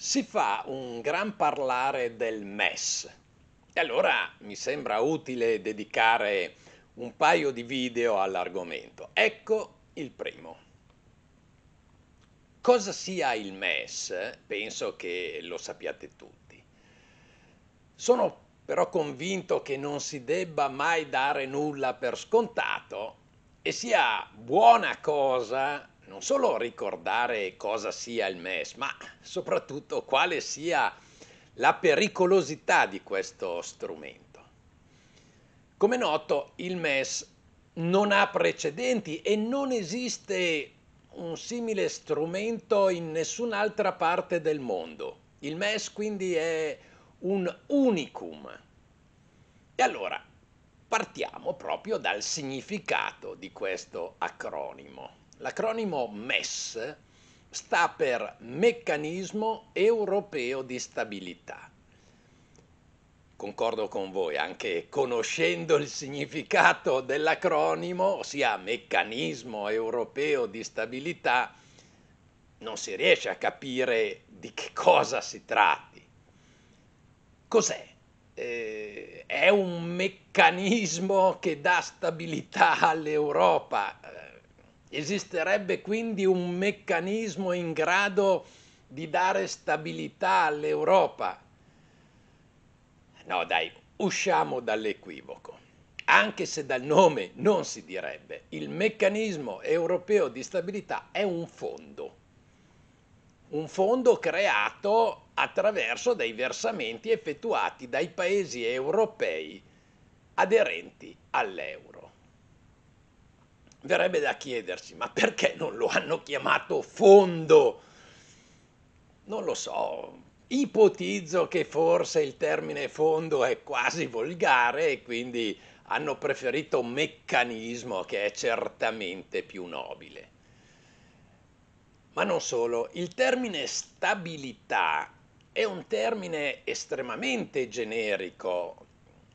Si fa un gran parlare del MES e allora mi sembra utile dedicare un paio di video all'argomento. Ecco il primo. Cosa sia il MES? Penso che lo sappiate tutti. Sono però convinto che non si debba mai dare nulla per scontato e sia buona cosa non solo ricordare cosa sia il MES, ma soprattutto quale sia la pericolosità di questo strumento. Come noto, il MES non ha precedenti e non esiste un simile strumento in nessun'altra parte del mondo. Il MES quindi è un unicum. E allora partiamo proprio dal significato di questo acronimo. L'acronimo MES sta per Meccanismo Europeo di Stabilità. Concordo con voi, anche conoscendo il significato dell'acronimo, ossia Meccanismo Europeo di Stabilità, non si riesce a capire di che cosa si tratti. Cos'è? Eh, è un meccanismo che dà stabilità all'Europa eh, Esisterebbe quindi un meccanismo in grado di dare stabilità all'Europa. No, dai, usciamo dall'equivoco, anche se dal nome non si direbbe. Il meccanismo europeo di stabilità è un fondo, un fondo creato attraverso dei versamenti effettuati dai paesi europei aderenti all'euro verrebbe da chiedersi, ma perché non lo hanno chiamato fondo? Non lo so, ipotizzo che forse il termine fondo è quasi volgare e quindi hanno preferito meccanismo che è certamente più nobile. Ma non solo, il termine stabilità è un termine estremamente generico.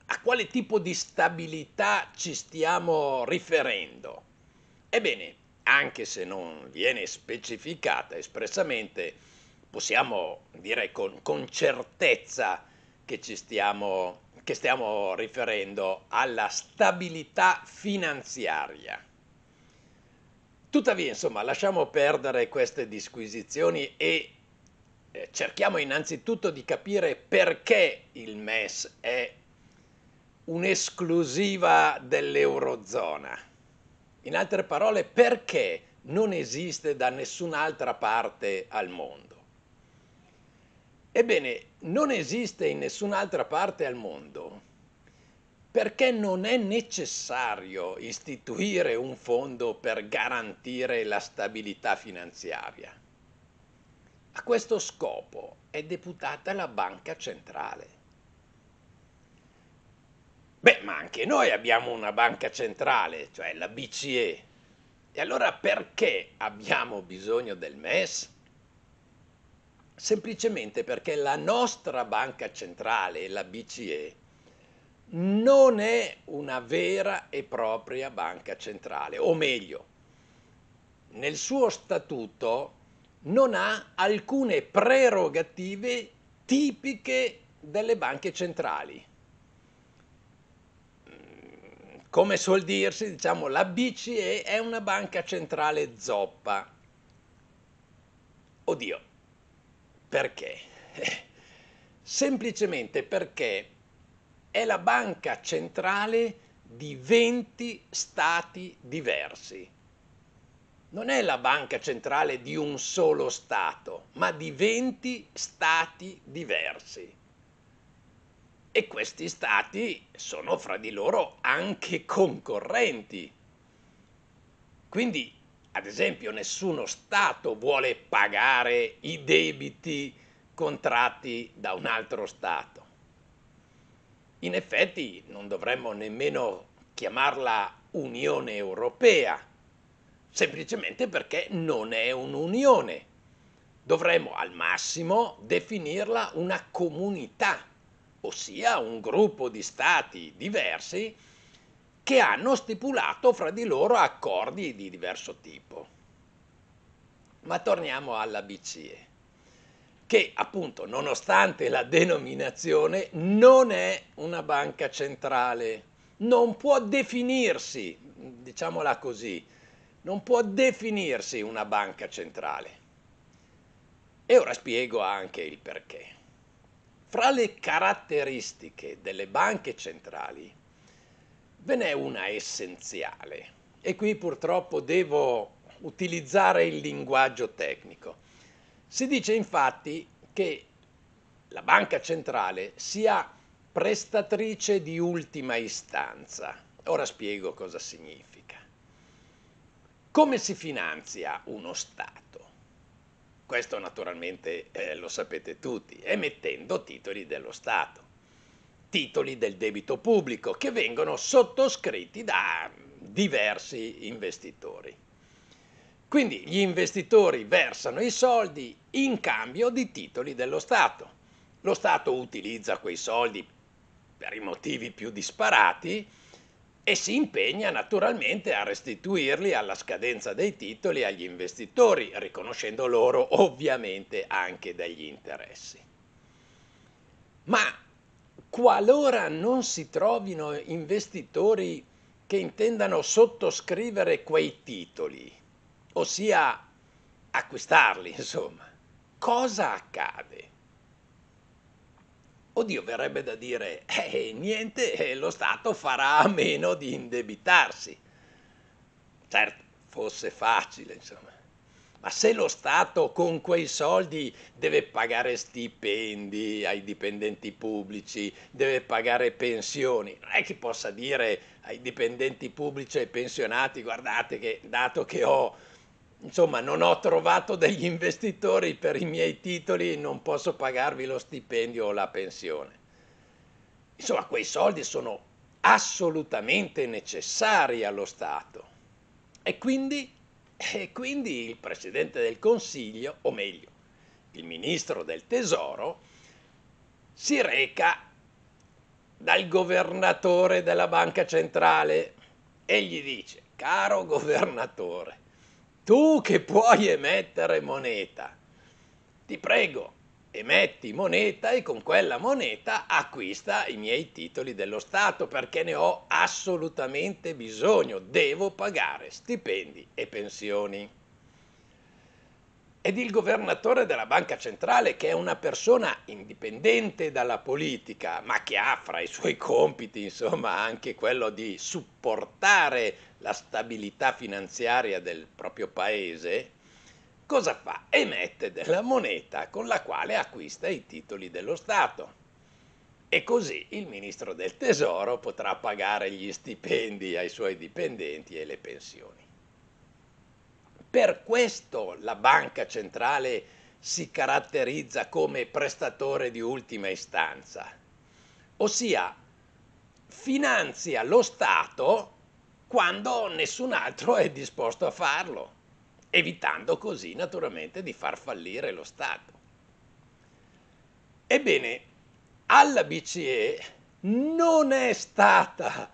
A quale tipo di stabilità ci stiamo riferendo? Ebbene, anche se non viene specificata espressamente, possiamo dire con, con certezza che ci stiamo che stiamo riferendo alla stabilità finanziaria. Tuttavia, insomma, lasciamo perdere queste disquisizioni e eh, cerchiamo innanzitutto di capire perché il MES è un'esclusiva dell'Eurozona. In altre parole, perché non esiste da nessun'altra parte al mondo? Ebbene, non esiste in nessun'altra parte al mondo perché non è necessario istituire un fondo per garantire la stabilità finanziaria. A questo scopo è deputata la Banca Centrale. Beh, ma anche noi abbiamo una banca centrale, cioè la BCE. E allora perché abbiamo bisogno del MES? Semplicemente perché la nostra banca centrale, la BCE, non è una vera e propria banca centrale, o meglio, nel suo statuto non ha alcune prerogative tipiche delle banche centrali come suol dirsi, diciamo, la BCE è una banca centrale zoppa. Oddio, perché? Semplicemente perché è la banca centrale di 20 stati diversi. Non è la banca centrale di un solo stato, ma di 20 stati diversi e questi stati sono fra di loro anche concorrenti. Quindi, ad esempio, nessuno Stato vuole pagare i debiti contratti da un altro Stato. In effetti non dovremmo nemmeno chiamarla Unione Europea, semplicemente perché non è un'unione. Dovremmo al massimo definirla una comunità ossia un gruppo di stati diversi che hanno stipulato fra di loro accordi di diverso tipo. Ma torniamo alla BCE, che appunto nonostante la denominazione non è una banca centrale, non può definirsi, diciamola così, non può definirsi una banca centrale. E ora spiego anche il perché. Fra le caratteristiche delle banche centrali ve n'è una essenziale e qui purtroppo devo utilizzare il linguaggio tecnico. Si dice infatti che la banca centrale sia prestatrice di ultima istanza. Ora spiego cosa significa. Come si finanzia uno Stato? questo naturalmente eh, lo sapete tutti, emettendo titoli dello Stato, titoli del debito pubblico che vengono sottoscritti da diversi investitori. Quindi gli investitori versano i soldi in cambio di titoli dello Stato. Lo Stato utilizza quei soldi per i motivi più disparati, e si impegna naturalmente a restituirli alla scadenza dei titoli agli investitori, riconoscendo loro ovviamente anche degli interessi. Ma qualora non si trovino investitori che intendano sottoscrivere quei titoli, ossia acquistarli, insomma, cosa accade? Oddio, verrebbe da dire, eh, niente, eh, lo Stato farà a meno di indebitarsi. Certo, fosse facile, insomma. Ma se lo Stato con quei soldi deve pagare stipendi ai dipendenti pubblici, deve pagare pensioni, non è che possa dire ai dipendenti pubblici e ai pensionati, guardate che dato che ho insomma non ho trovato degli investitori per i miei titoli, non posso pagarvi lo stipendio o la pensione. Insomma, quei soldi sono assolutamente necessari allo Stato. E quindi, e quindi il Presidente del Consiglio, o meglio, il Ministro del Tesoro, si reca dal governatore della Banca Centrale e gli dice, caro governatore, tu che puoi emettere moneta, ti prego, emetti moneta e con quella moneta acquista i miei titoli dello Stato perché ne ho assolutamente bisogno, devo pagare stipendi e pensioni ed il governatore della banca centrale, che è una persona indipendente dalla politica, ma che ha fra i suoi compiti, insomma, anche quello di supportare la stabilità finanziaria del proprio paese, cosa fa? Emette della moneta con la quale acquista i titoli dello Stato. E così il ministro del Tesoro potrà pagare gli stipendi ai suoi dipendenti e le pensioni. Per questo la banca centrale si caratterizza come prestatore di ultima istanza, ossia finanzia lo Stato quando nessun altro è disposto a farlo, evitando così naturalmente di far fallire lo Stato. Ebbene, alla BCE non è stata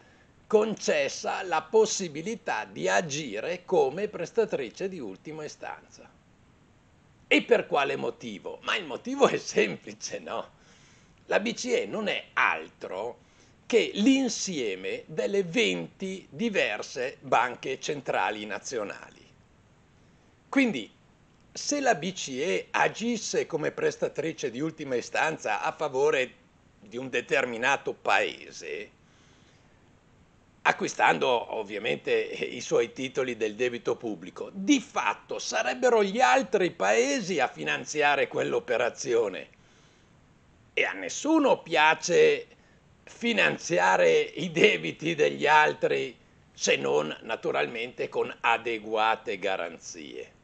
concessa la possibilità di agire come prestatrice di ultima istanza. E per quale motivo? Ma il motivo è semplice, no? La BCE non è altro che l'insieme delle 20 diverse banche centrali nazionali. Quindi, se la BCE agisse come prestatrice di ultima istanza a favore di un determinato paese, acquistando ovviamente i suoi titoli del debito pubblico. Di fatto sarebbero gli altri paesi a finanziare quell'operazione e a nessuno piace finanziare i debiti degli altri se non naturalmente con adeguate garanzie.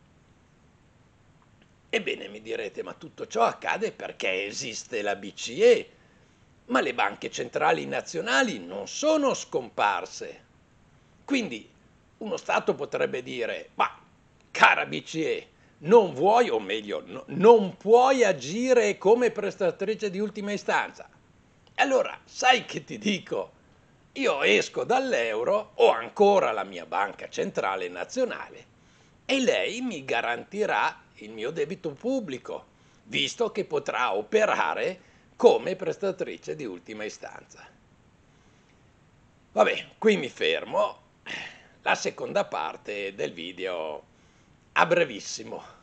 Ebbene, mi direte, ma tutto ciò accade perché esiste la BCE ma le banche centrali nazionali non sono scomparse. Quindi uno Stato potrebbe dire, ma cara BCE, non vuoi, o meglio, no, non puoi agire come prestatrice di ultima istanza. Allora, sai che ti dico? Io esco dall'euro, ho ancora la mia banca centrale nazionale e lei mi garantirà il mio debito pubblico, visto che potrà operare come prestatrice di ultima istanza. Vabbè, qui mi fermo. La seconda parte del video a brevissimo.